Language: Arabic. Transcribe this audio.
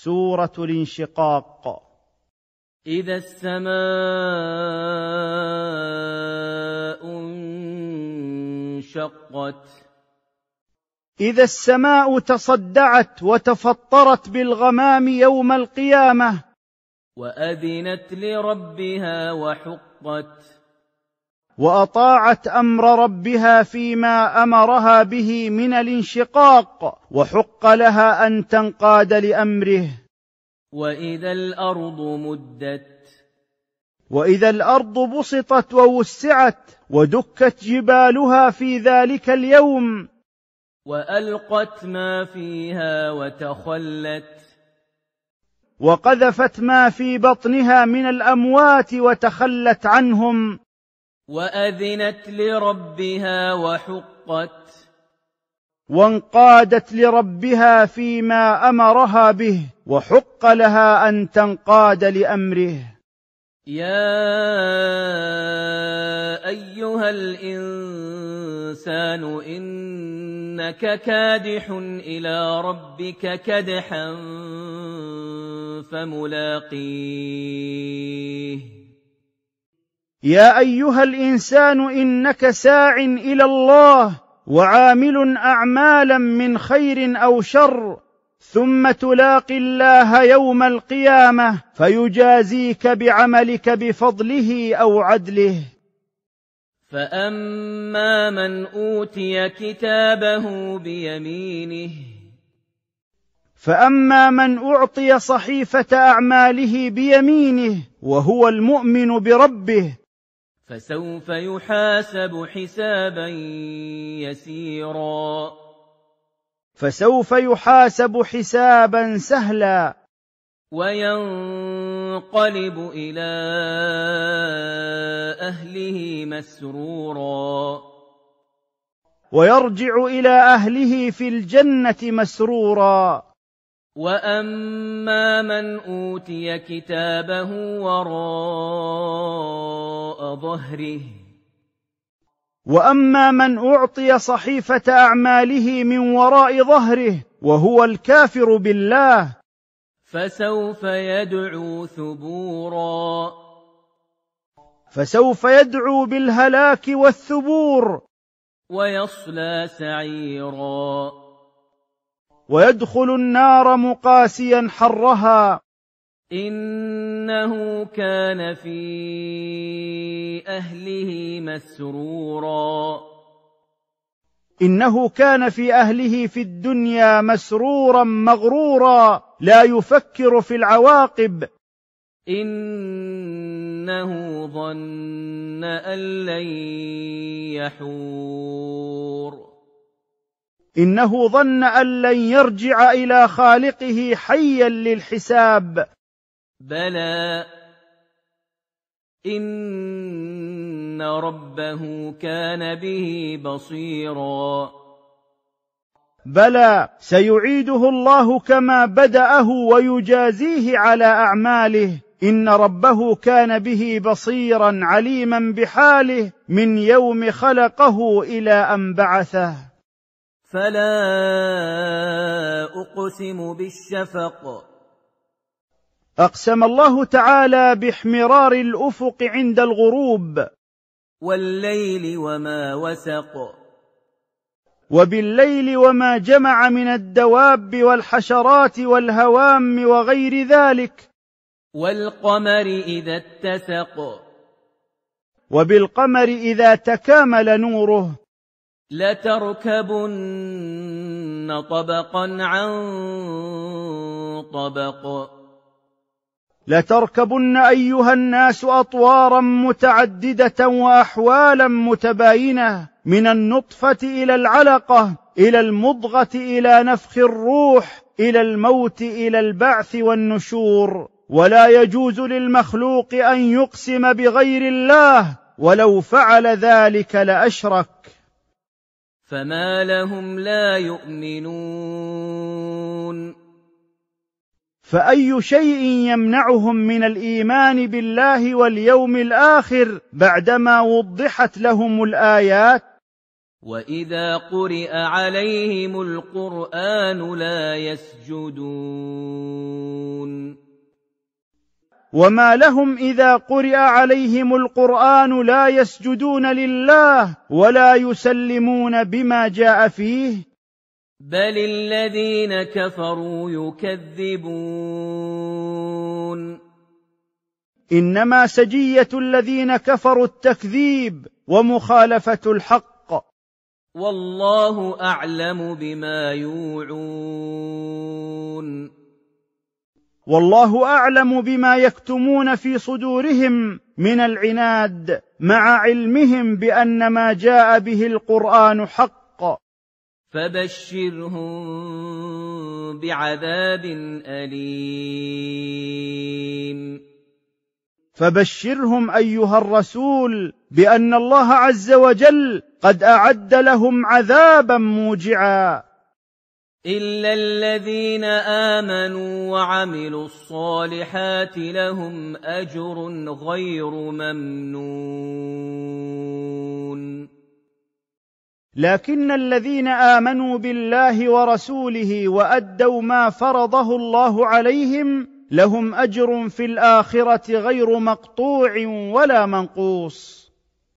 سوره الانشقاق اذا السماء انشقت اذا السماء تصدعت وتفطرت بالغمام يوم القيامه واذنت لربها وحقت واطاعت امر ربها فيما امرها به من الانشقاق وحق لها ان تنقاد لامره واذا الارض مدت واذا الارض بسطت ووسعت ودكت جبالها في ذلك اليوم والقت ما فيها وتخلت وقذفت ما في بطنها من الاموات وتخلت عنهم وأذنت لربها وحقت وانقادت لربها فيما أمرها به وحق لها أن تنقاد لأمره يا أيها الإنسان إنك كادح إلى ربك كدحا فملاقيه يا ايها الانسان انك ساع الى الله وعامل اعمالا من خير او شر ثم تلاقي الله يوم القيامه فيجازيك بعملك بفضله او عدله فاما من اوتي كتابه بيمينه فاما من اعطي صحيفه اعماله بيمينه وهو المؤمن بربه فسوف يحاسب حسابا يسيرا فسوف يحاسب حسابا سهلا وينقلب الى اهله مسرورا ويرجع الى اهله في الجنه مسرورا واما من اوتي كتابه وراء ظهره واما من اعطي صحيفه اعماله من وراء ظهره وهو الكافر بالله فسوف يدعو ثبورا فسوف يدعو بالهلاك والثبور ويصلى سعيرا ويدخل النار مقاسيا حرها انه كان في اهله مسرورا انه كان في اهله في الدنيا مسرورا مغرورا لا يفكر في العواقب انه ظن ان لن يحور انه ظن ان لن يرجع الى خالقه حيا للحساب بلى ان ربه كان به بصيرا بلى سيعيده الله كما بداه ويجازيه على اعماله ان ربه كان به بصيرا عليما بحاله من يوم خلقه الى ان بعثه فلا اقسم بالشفق اقسم الله تعالى باحمرار الافق عند الغروب والليل وما وسق وبالليل وما جمع من الدواب والحشرات والهوام وغير ذلك والقمر اذا اتسق وبالقمر اذا تكامل نوره لتركبن طبقا عن طبق لتركبن ايها الناس اطوارا متعدده واحوالا متباينه من النطفه الى العلقه الى المضغه الى نفخ الروح الى الموت الى البعث والنشور ولا يجوز للمخلوق ان يقسم بغير الله ولو فعل ذلك لاشرك فما لهم لا يؤمنون فاي شيء يمنعهم من الايمان بالله واليوم الاخر بعدما وضحت لهم الايات واذا قرئ عليهم القران لا يسجدون وما لهم اذا قرئ عليهم القران لا يسجدون لله ولا يسلمون بما جاء فيه بل الذين كفروا يكذبون انما سجيه الذين كفروا التكذيب ومخالفه الحق والله اعلم بما يوعون والله اعلم بما يكتمون في صدورهم من العناد مع علمهم بان ما جاء به القران حق فبشرهم بعذاب اليم فبشرهم ايها الرسول بان الله عز وجل قد اعد لهم عذابا موجعا إلا الذين آمنوا وعملوا الصالحات لهم أجر غير ممنون لكن الذين آمنوا بالله ورسوله وأدوا ما فرضه الله عليهم لهم أجر في الآخرة غير مقطوع ولا منقوص